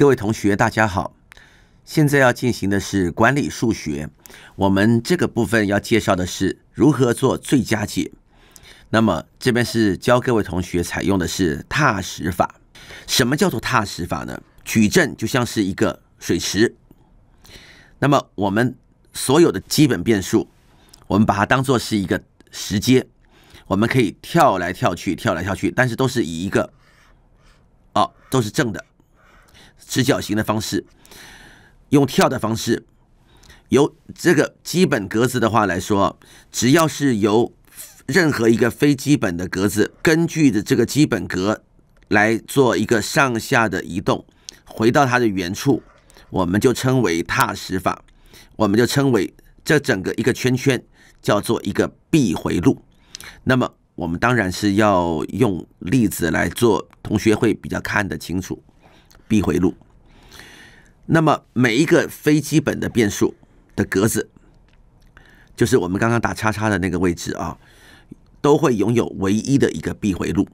各位同学，大家好。现在要进行的是管理数学，我们这个部分要介绍的是如何做最佳解。那么这边是教各位同学采用的是踏实法。什么叫做踏实法呢？矩阵就像是一个水池，那么我们所有的基本变数，我们把它当做是一个石阶，我们可以跳来跳去，跳来跳去，但是都是以一个，哦，都是正的。直角形的方式，用跳的方式，由这个基本格子的话来说，只要是由任何一个非基本的格子，根据的这个基本格来做一个上下的移动，回到它的原处，我们就称为踏实法，我们就称为这整个一个圈圈叫做一个闭回路。那么我们当然是要用例子来做，同学会比较看得清楚。必回路，那么每一个非基本的变数的格子，就是我们刚刚打叉叉的那个位置啊，都会拥有唯一的一个必回路。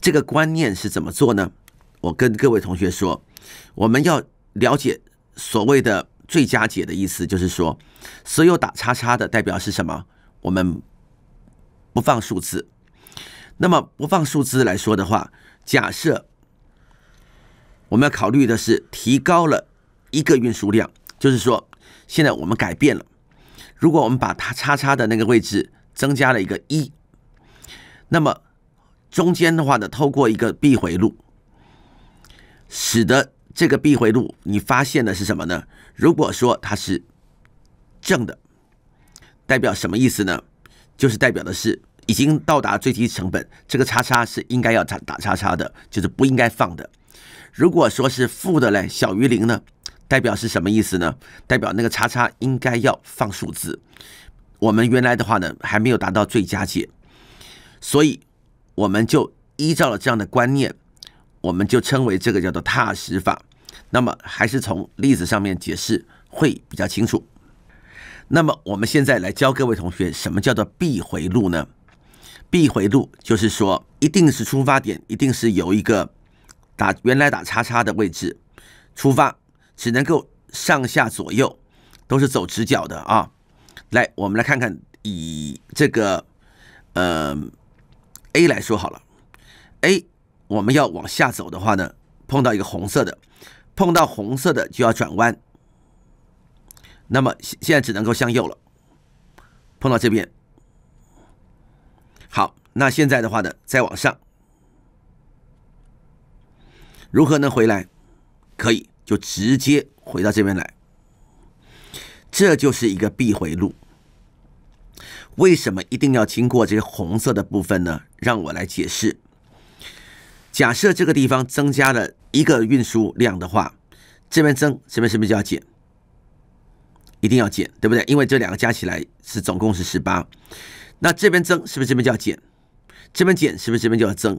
这个观念是怎么做呢？我跟各位同学说，我们要了解所谓的最佳解的意思，就是说，所有打叉叉的代表是什么？我们不放数字。那么不放数字来说的话，假设。我们要考虑的是提高了一个运输量，就是说现在我们改变了，如果我们把它叉叉的那个位置增加了一个一，那么中间的话呢，透过一个闭回路，使得这个闭回路，你发现的是什么呢？如果说它是正的，代表什么意思呢？就是代表的是已经到达最低成本，这个叉叉是应该要打打叉叉的，就是不应该放的。如果说是负的嘞，小于零呢，代表是什么意思呢？代表那个叉叉应该要放数字。我们原来的话呢，还没有达到最佳解，所以我们就依照了这样的观念，我们就称为这个叫做踏实法。那么还是从例子上面解释会比较清楚。那么我们现在来教各位同学什么叫做闭回路呢？闭回路就是说，一定是出发点，一定是有一个。打原来打叉叉的位置出发，只能够上下左右都是走直角的啊。来，我们来看看以这个呃 A 来说好了，A 我们要往下走的话呢，碰到一个红色的，碰到红色的就要转弯。那么现现在只能够向右了，碰到这边。好，那现在的话呢，再往上。如何能回来？可以，就直接回到这边来。这就是一个必回路。为什么一定要经过这红色的部分呢？让我来解释。假设这个地方增加了一个运输量的话，这边增，这边是不是就要减？一定要减，对不对？因为这两个加起来是总共是十八。那这边增，是不是这边就要减？这边减，是不是这边就要增？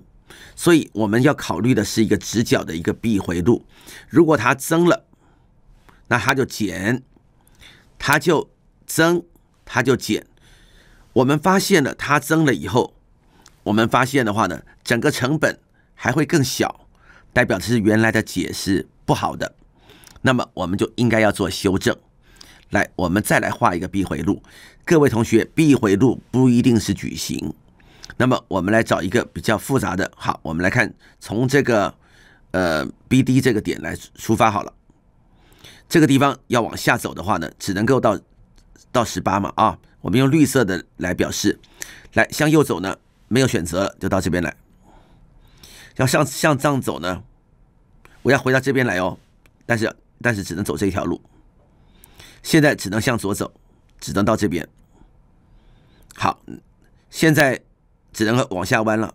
所以我们要考虑的是一个直角的一个闭回路。如果它增了，那它就减；它就增，它就减。我们发现了它增了以后，我们发现的话呢，整个成本还会更小，代表是原来的解释不好的。那么我们就应该要做修正。来，我们再来画一个闭回路。各位同学，闭回路不一定是矩形。那么，我们来找一个比较复杂的。好，我们来看从这个呃 B D 这个点来出发好了。这个地方要往下走的话呢，只能够到到十八嘛啊。我们用绿色的来表示。来向右走呢，没有选择，就到这边来。要向向上走呢，我要回到这边来哦。但是但是只能走这一条路。现在只能向左走，只能到这边。好，现在。只能往下弯了。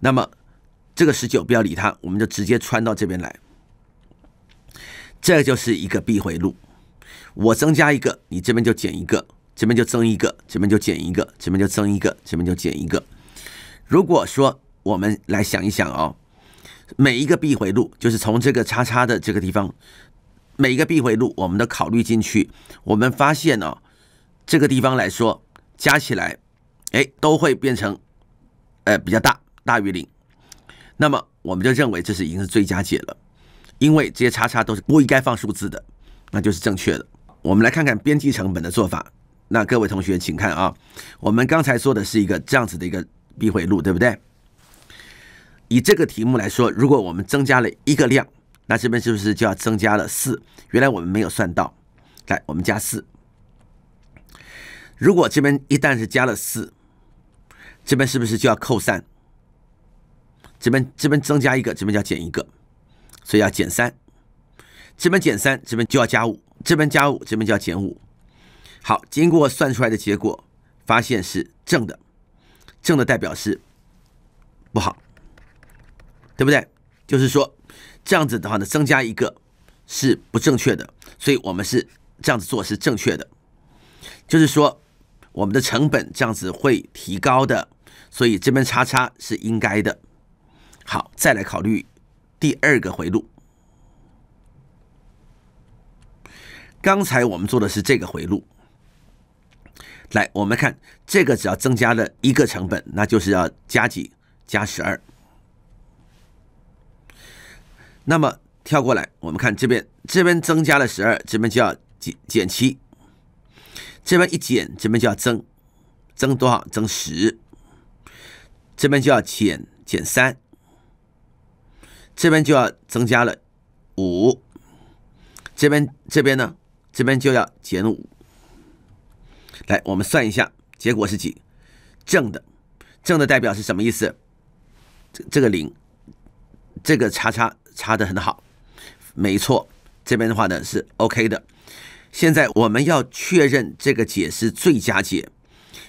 那么这个十九不要理它，我们就直接穿到这边来。这就是一个必回路。我增加一个，你这边就减一个；这边就增一个，这边就减一个；这边就增一个，这边就减一个。如果说我们来想一想哦，每一个必回路就是从这个叉叉的这个地方，每一个必回路我们都考虑进去，我们发现呢，这个地方来说加起来。哎，都会变成，呃，比较大，大于零，那么我们就认为这是已经是最佳解了，因为这些叉叉都是不应该放数字的，那就是正确的。我们来看看边际成本的做法。那各位同学，请看啊，我们刚才说的是一个这样子的一个闭回路，对不对？以这个题目来说，如果我们增加了一个量，那这边是不是就要增加了四？原来我们没有算到，来，我们加四。如果这边一旦是加了四，这边是不是就要扣三？这边这边增加一个，这边就要减一个，所以要减三。这边减三，这边就要加五。这边加五，这边就要减五。好，经过算出来的结果，发现是正的。正的代表是不好，对不对？就是说，这样子的话呢，增加一个是不正确的，所以我们是这样子做是正确的。就是说，我们的成本这样子会提高的。所以这边叉叉是应该的。好，再来考虑第二个回路。刚才我们做的是这个回路。来，我们看这个，只要增加了一个成本，那就是要加几加十二。那么跳过来，我们看这边，这边增加了十二，这边就要减减七。这边一减，这边就要增增多少？增十。这边就要减减三，这边就要增加了五，这边这边呢，这边就要减五。来，我们算一下，结果是几？正的，正的代表是什么意思？这这个零，这个叉叉叉的很好，没错。这边的话呢是 OK 的。现在我们要确认这个解是最佳解，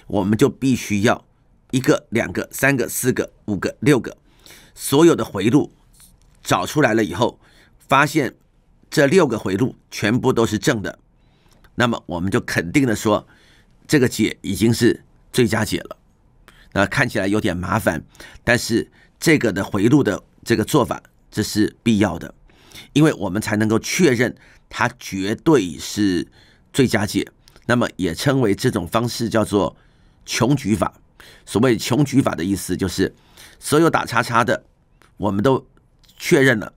我们就必须要。一个、两个、三个、四个、五个、六个，所有的回路找出来了以后，发现这六个回路全部都是正的，那么我们就肯定的说，这个解已经是最佳解了。那看起来有点麻烦，但是这个的回路的这个做法这是必要的，因为我们才能够确认它绝对是最佳解。那么也称为这种方式叫做穷举法。所谓穷举法的意思就是，所有打叉叉的，我们都确认了，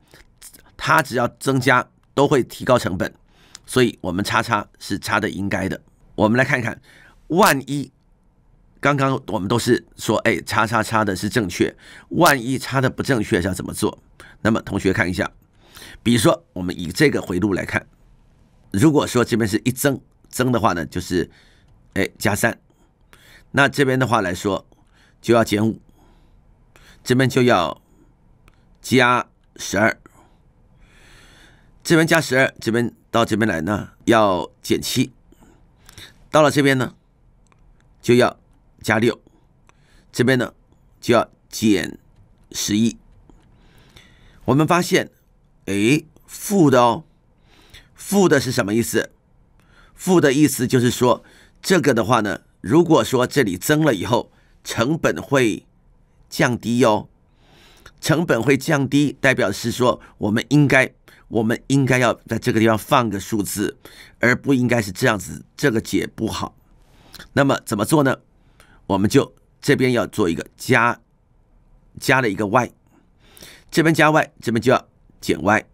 它只要增加都会提高成本，所以我们叉叉是叉的应该的。我们来看看，万一刚刚我们都是说，哎，叉叉叉的是正确，万一叉的不正确要怎么做？那么同学看一下，比如说我们以这个回路来看，如果说这边是一增增的话呢，就是哎加三。那这边的话来说，就要减五，这边就要加十二，这边加十二，这边到这边来呢要减七，到了这边呢就要加六，这边呢就要减十一。我们发现，哎，负的哦，负的是什么意思？负的意思就是说，这个的话呢。如果说这里增了以后，成本会降低哟，成本会降低，代表是说我们应该，我们应该要在这个地方放个数字，而不应该是这样子，这个解不好。那么怎么做呢？我们就这边要做一个加，加了一个 y，这边加 y，这边就要减 y。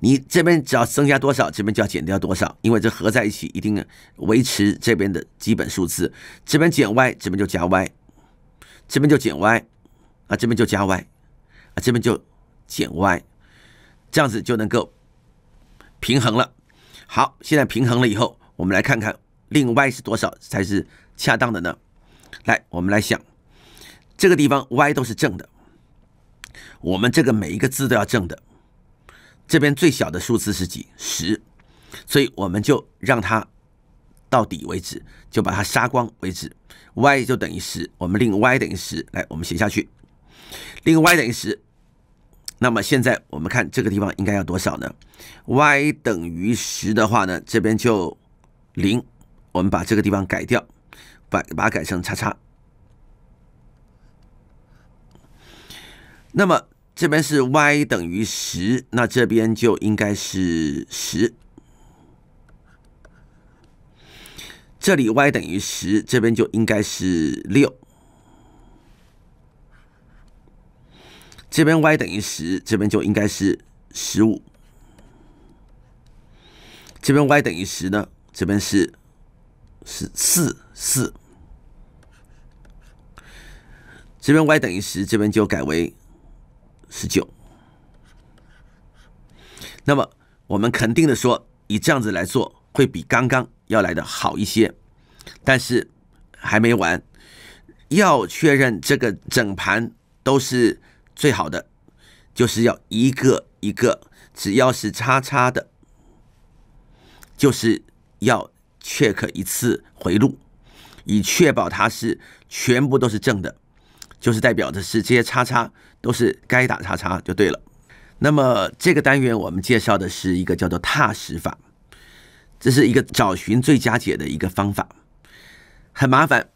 你这边只要增加多少，这边就要减掉多少，因为这合在一起一定维持这边的基本数字。这边减 y，这边就加 y，这边就减 y，啊，这边就加 y，啊，这边就减 y，这样子就能够平衡了。好，现在平衡了以后，我们来看看令 y 是多少才是恰当的呢？来，我们来想，这个地方 y 都是正的，我们这个每一个字都要正的。这边最小的数字是几？十，所以我们就让它到底为止，就把它杀光为止。y 就等于十，我们令 y 等于十，来，我们写下去。令 y 等于十，那么现在我们看这个地方应该要多少呢？y 等于十的话呢，这边就零，我们把这个地方改掉，把把它改成叉叉。那么。这边是 y 等于十，那这边就应该是十。这里 y 等于十，这边就应该是六。这边 y 等于十，这边就应该是十五。这边 y 等于十呢，这边是是四四。这边 y 等于十，这边就改为。十九，那么我们肯定的说，以这样子来做，会比刚刚要来的好一些。但是还没完，要确认这个整盘都是最好的，就是要一个一个，只要是叉叉的，就是要 check 一次回路，以确保它是全部都是正的。就是代表的是这些叉叉都是该打叉叉就对了。那么这个单元我们介绍的是一个叫做踏实法，这是一个找寻最佳解的一个方法，很麻烦，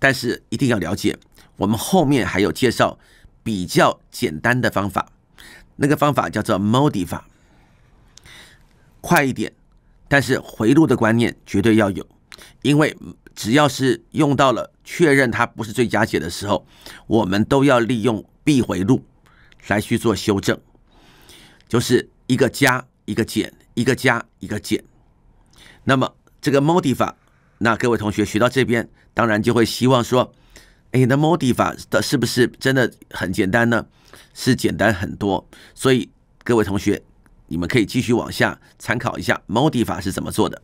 但是一定要了解。我们后面还有介绍比较简单的方法，那个方法叫做 Modi 法，快一点，但是回路的观念绝对要有。因为只要是用到了确认它不是最佳解的时候，我们都要利用闭回路来去做修正，就是一个加一个减，一个加一个减。那么这个 Modi y 那各位同学学到这边，当然就会希望说，哎，那 Modi y 的是不是真的很简单呢？是简单很多。所以各位同学，你们可以继续往下参考一下 Modi y 是怎么做的。